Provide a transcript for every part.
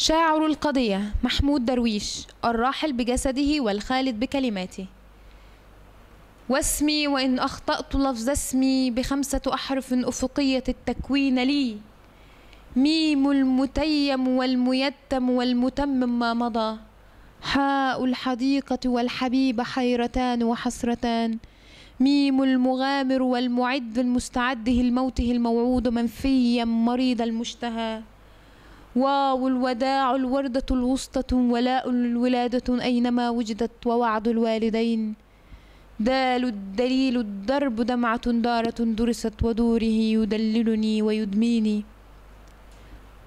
شاعر القضية محمود درويش الراحل بجسده والخالد بكلماته واسمي وإن أخطأت لفظ اسمي بخمسة أحرف أفقية التكوين لي ميم المتيم والميتم والمتمم ما مضى حاء الحديقة والحبيب حيرتان وحسرتان ميم المغامر والمعد المستعده الموته الموعود منفيا مريض المشتهى واو الوداع الوردة الوسطى ولاء الولادة أينما وجدت ووعد الوالدين دال الدليل الدرب دمعة دارة درست ودوره يدللني ويدميني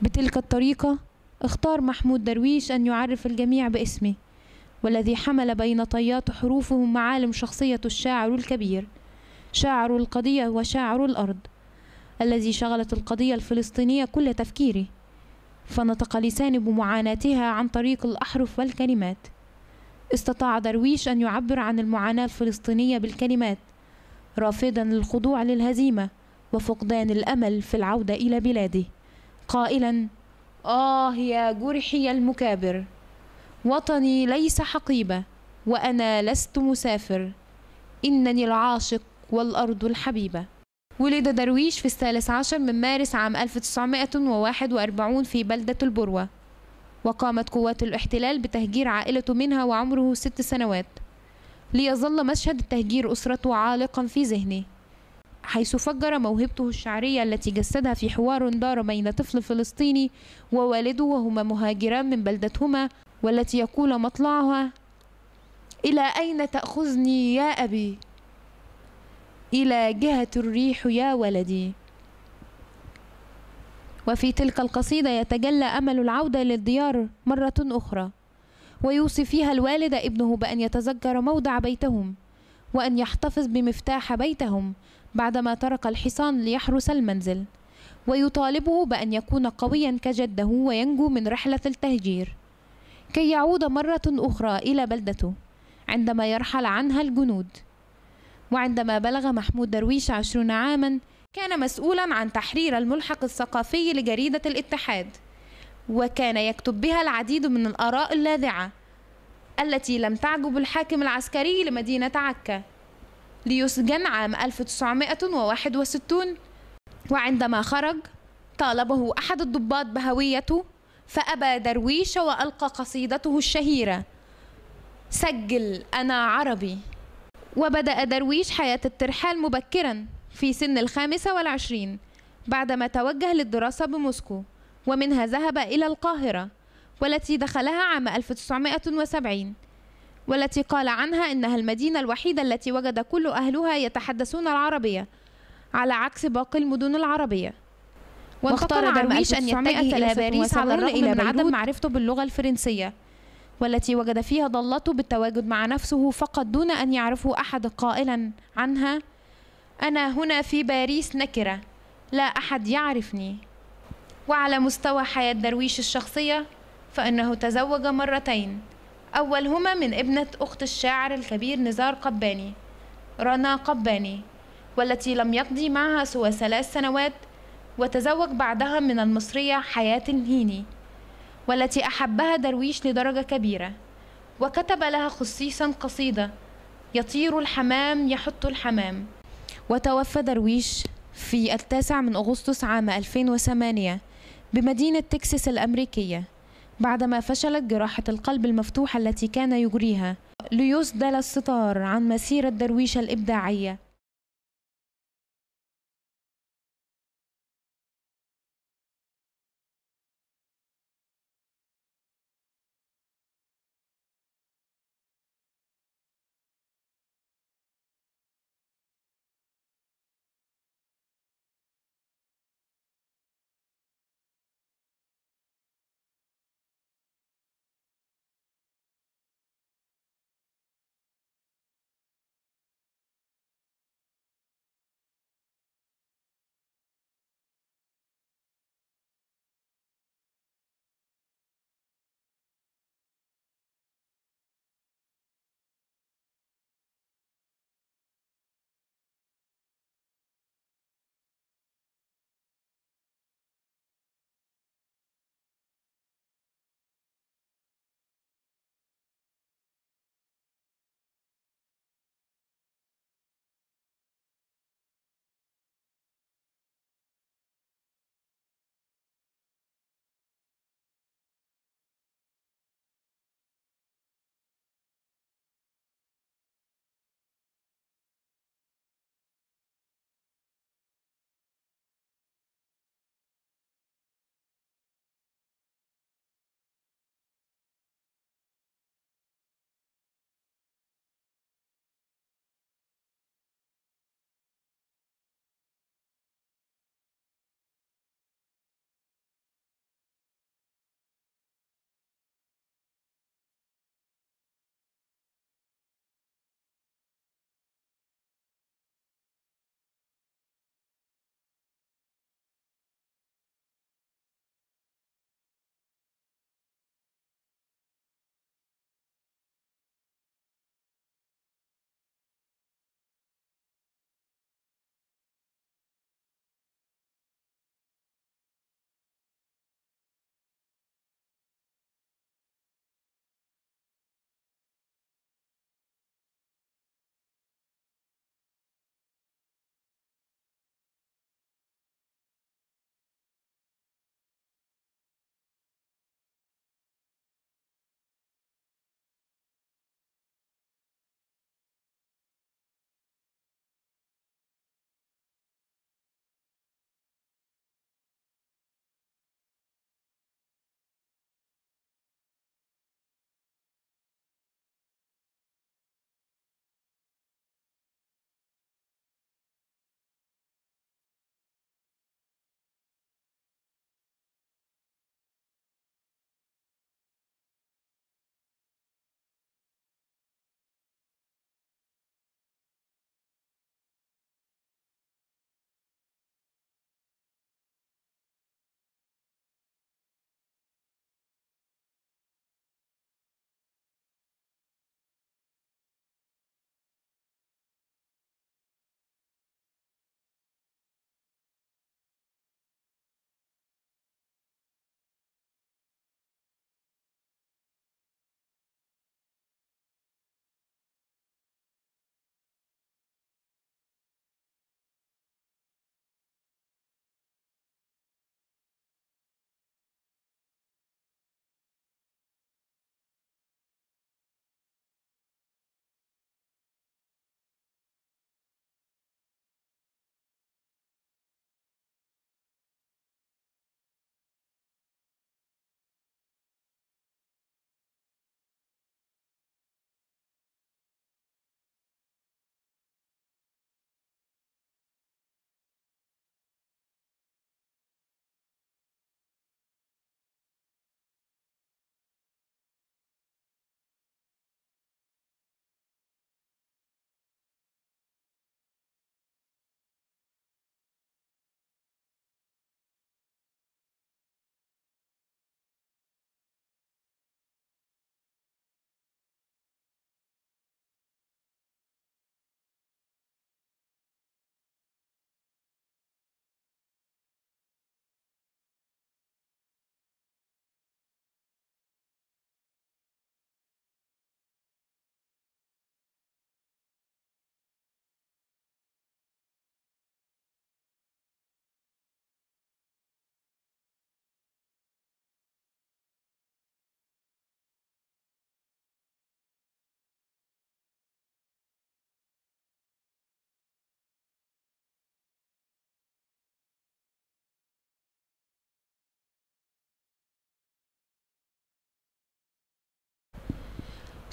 بتلك الطريقة اختار محمود درويش أن يعرف الجميع باسمه والذي حمل بين طيات حروفه معالم شخصية الشاعر الكبير شاعر القضية وشاعر الأرض الذي شغلت القضية الفلسطينية كل تفكيره فنطق لسان بمعاناتها عن طريق الأحرف والكلمات استطاع درويش أن يعبر عن المعاناة الفلسطينية بالكلمات رافضا الخضوع للهزيمة وفقدان الأمل في العودة إلى بلاده قائلا آه يا جرحي المكابر وطني ليس حقيبة وأنا لست مسافر إنني العاشق والأرض الحبيبة ولد درويش في الثالث عشر من مارس عام 1941 في بلدة البروة وقامت قوات الاحتلال بتهجير عائلته منها وعمره ست سنوات ليظل مشهد التهجير أسرته عالقا في ذهنه حيث فجر موهبته الشعرية التي جسدها في حوار دار بين طفل فلسطيني ووالده وهما مهاجران من بلدتهما والتي يقول مطلعها إلى أين تأخذني يا أبي؟ إلى جهة الريح يا ولدي وفي تلك القصيدة يتجلى أمل العودة للديار مرة أخرى ويوصي فيها الوالد ابنه بأن يتزجر موضع بيتهم وأن يحتفظ بمفتاح بيتهم بعدما ترك الحصان ليحرس المنزل ويطالبه بأن يكون قويا كجده وينجو من رحلة التهجير كي يعود مرة أخرى إلى بلدته عندما يرحل عنها الجنود وعندما بلغ محمود درويش عشرون عاما كان مسؤولا عن تحرير الملحق الثقافي لجريدة الاتحاد وكان يكتب بها العديد من الآراء اللاذعة التي لم تعجب الحاكم العسكري لمدينة عكا ليسجن عام 1961 وعندما خرج طالبه أحد الضباط بهويته فأبى درويش وألقى قصيدته الشهيرة سجل أنا عربي وبدأ درويش حياة الترحال مبكرا في سن الخامسة والعشرين بعدما توجه للدراسة بموسكو ومنها ذهب إلى القاهرة والتي دخلها عام 1970 والتي قال عنها إنها المدينة الوحيدة التي وجد كل أهلها يتحدثون العربية على عكس باقي المدن العربية واختار درويش أن يتجه إلى باريس على الرغم من عدم معرفته باللغة الفرنسية والتي وجد فيها ضالته بالتواجد مع نفسه فقط دون أن يعرفه أحد قائلا عنها أنا هنا في باريس نكرة لا أحد يعرفني وعلى مستوى حياة درويش الشخصية فإنه تزوج مرتين أولهما من ابنة أخت الشاعر الكبير نزار قباني رنا قباني والتي لم يقضي معها سوى ثلاث سنوات وتزوج بعدها من المصرية حياة الهيني والتي أحبها درويش لدرجة كبيرة وكتب لها خصيصا قصيدة يطير الحمام يحط الحمام وتوفى درويش في التاسع من أغسطس عام 2008 بمدينة تكساس الأمريكية بعدما فشلت جراحة القلب المفتوحة التي كان يجريها ليسدل الستار عن مسيرة درويش الإبداعية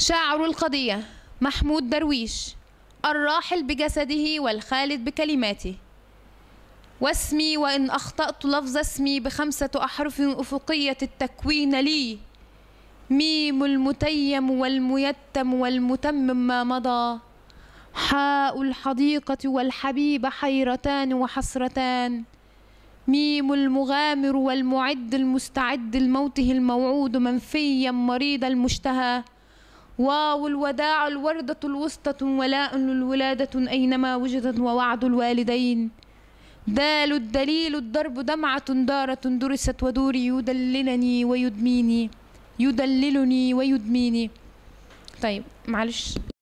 شاعر القضية محمود درويش الراحل بجسده والخالد بكلماته واسمي وإن أخطأت لفظ اسمي بخمسة أحرف أفقية التكوين لي ميم المتيم والميتم والمتمم ما مضى حاء الحديقة والحبيب حيرتان وحسرتان ميم المغامر والمعد المستعد لموته الموعود منفيا مريض المشتهى واو الوداع الوردة الوسطى ولاء الولادة أينما وجدت ووعد الوالدين دال الدليل الضرب دمعة دارة درست ودوري يدللني ويدميني يدللني ويدميني طيب معلش